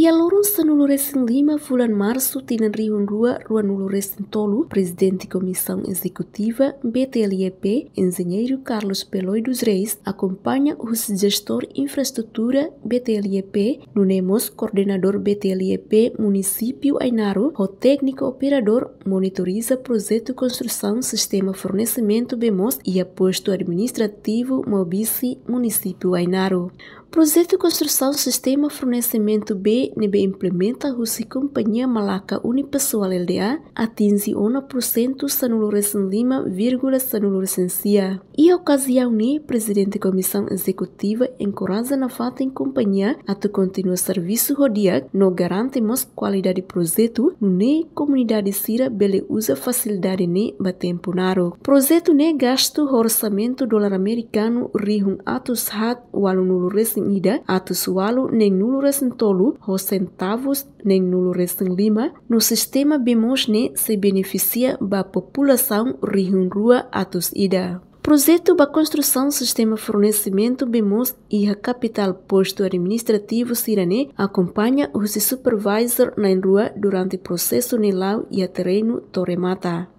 Ia a să nu luresin Lima fulan marsu tina Rio în rua, rua nu luresin tolu, presidente comissão executiva BTLEP, engenheiro Carlos Peloi dos Reis, acompanha os gestor infraestrutura BTLEP, Nunemos coordenador BTLEP município Ainaro, o técnico operador monitoriza projeto construção sistema fornecimento BEMOS e aposto administrativo Mobici município Ainaro. Projeto de construção sistema fornecimento nebe implementa russa companhia malaca unipessoal LDA atinge 1% em lima, vírgula cia. E a ocasião ne, presidente da comissão executiva encoraja na fata em companhia a tu continuar serviço rodia no garante qualidade qualidade projeto no ne comunidade sira bele usa facilidade ne tempo naro. Projeto ne gasto orçamento dólar americano rihun atus hat walunuluresin ida atu sualu neng nuluras tolu ho centavos neng nuluras lima no sistema bemosne se beneficia ba população rihunrua atus ida. Projeto para construção sistema fornecimento BEMOS e a capital posto administrativo Sirané acompanha o supervisor na rua durante o processo Nilau e a terreno Torremata.